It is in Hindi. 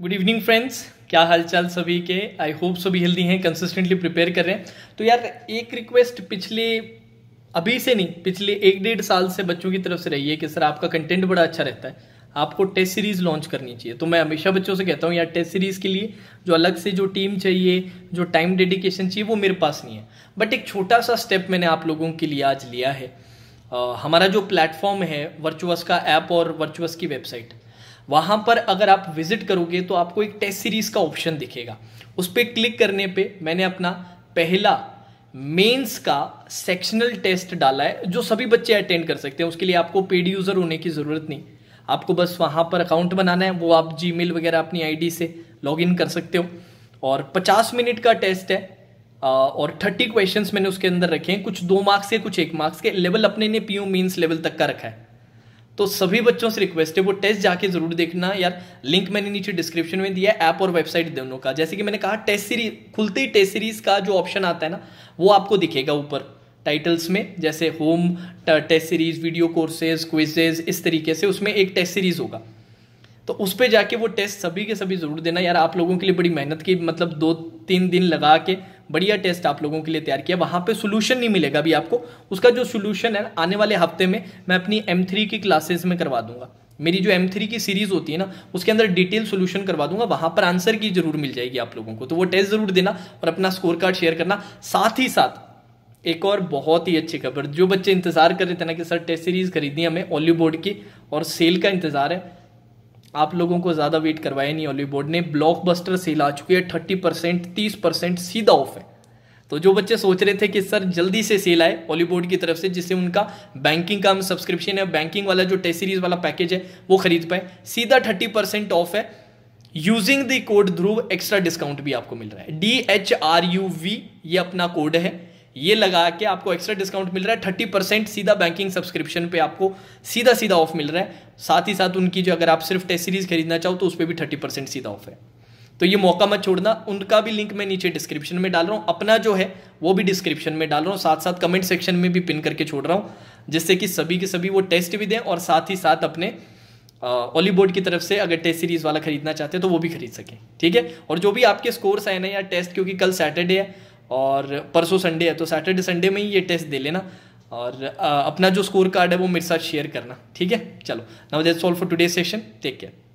गुड इवनिंग फ्रेंड्स क्या हालचाल सभी के आई होप सभी हेल्दी हैं कंसिस्टेंटली प्रिपेयर कर रहे हैं तो यार एक रिक्वेस्ट पिछले अभी से नहीं पिछले एक डेढ़ साल से बच्चों की तरफ से रही है कि सर आपका कंटेंट बड़ा अच्छा रहता है आपको टेस्ट सीरीज़ लॉन्च करनी चाहिए तो मैं हमेशा बच्चों से कहता हूँ यार टेस्ट सीरीज़ के लिए जो अलग से जो टीम चाहिए जो टाइम डेडिकेशन चाहिए वो मेरे पास नहीं है बट एक छोटा सा स्टेप मैंने आप लोगों के लिए आज लिया है आ, हमारा जो प्लेटफॉर्म है वर्चुअस का ऐप और वर्चुअस की वेबसाइट वहाँ पर अगर आप विजिट करोगे तो आपको एक टेस्ट सीरीज़ का ऑप्शन दिखेगा उस पर क्लिक करने पे मैंने अपना पहला मेंस का सेक्शनल टेस्ट डाला है जो सभी बच्चे अटेंड कर सकते हैं उसके लिए आपको पेड यूज़र होने की ज़रूरत नहीं आपको बस वहाँ पर अकाउंट बनाना है वो आप जी वगैरह अपनी आई से इन कर सकते हो और पचास मिनट का टेस्ट है और थर्टी क्वेश्चंस मैंने उसके अंदर रखे हैं कुछ दो मार्क्स के कुछ एक मार्क्स के लेवल अपने ने पीओ मींस लेवल तक का रखा है तो सभी बच्चों से रिक्वेस्ट है वो टेस्ट जाके जरूर देखना यार लिंक मैंने नीचे डिस्क्रिप्शन में दिया ऐप और वेबसाइट दोनों का जैसे कि मैंने कहा टेस्ट सीरीज खुलते ही टेस्ट सीरीज का जो ऑप्शन आता है ना वो आपको दिखेगा ऊपर टाइटल्स में जैसे home test series video courses quizzes इस तरीके से उसमें एक टेस्ट सीरीज होगा तो उस पर जाके वो टेस्ट सभी के सभी जरूर देना यार आप लोगों के लिए बड़ी मेहनत की मतलब दो तीन दिन लगा के बढ़िया टेस्ट आप लोगों के लिए तैयार किया वहाँ पे सोल्यूशन नहीं मिलेगा अभी आपको उसका जो सोल्यूशन है आने वाले हफ्ते में मैं अपनी एम की क्लासेज में करवा दूंगा मेरी जो एम थ्री की सीरीज होती है ना उसके अंदर डिटेल सोल्यूशन करवा दूंगा वहां पर आंसर की जरूर मिल जाएगी आप लोगों को तो वो टेस्ट जरूर देना और अपना स्कोर कार्ड शेयर करना साथ ही साथ एक और बहुत ही अच्छी खबर जो बच्चे इंतजार कर रहे थे ना कि सर टेस्ट सीरीज खरीदनी हमें ओलिव बोर्ड की और सेल का इंतजार है आप लोगों को ज़्यादा वेट करवाया नहीं हॉलीवुड ने ब्लॉकबस्टर सेल आ चुकी है थर्टी परसेंट तीस परसेंट सीधा ऑफ है तो जो बच्चे सोच रहे थे कि सर जल्दी से सेल आए हॉलीवुड की तरफ से जिससे उनका बैंकिंग का सब्सक्रिप्शन है बैंकिंग वाला जो टेस्ट सीरीज वाला पैकेज है वो खरीद पाए सीधा थर्टी परसेंट ऑफ है using the code Dhruv extra discount भी आपको मिल रहा है D H R U V ये अपना कोड है ये लगा के आपको एक्स्ट्रा डिस्काउंट मिल रहा है थर्टी परसेंट सीधा बैंकिंग सब्सक्रिप्शन पे आपको सीधा सीधा ऑफ मिल रहा है साथ ही साथ उनकी जो अगर आप सिर्फ टेस्ट सीरीज खरीदना चाहो तो उस पर भी थर्टी परसेंट सीधा ऑफ है तो ये मौका मत छोड़ना उनका भी लिंक मैं नीचे डिस्क्रिप्शन में डाल रहा हूँ अपना जो है वो भी डिस्क्रिप्शन में डाल रहा हूँ साथ साथ कमेंट सेक्शन में भी पिन करके छोड़ रहा हूँ जिससे कि सभी के सभी वो टेस्ट भी दें और साथ ही साथ अपने ऑलीबोर्ड की तरफ से अगर टेस्ट सीरीज वाला खरीदना चाहते हैं तो वो भी खरीद सकें ठीक है और जो भी आपके स्कोर्स आए ना या टेस्ट क्योंकि कल सैटरडे है और परसों संडे है तो सैटरडे संडे में ही ये टेस्ट दे लेना और अपना जो स्कोर कार्ड है वो मेरे साथ शेयर करना ठीक है चलो now that's all for today session take care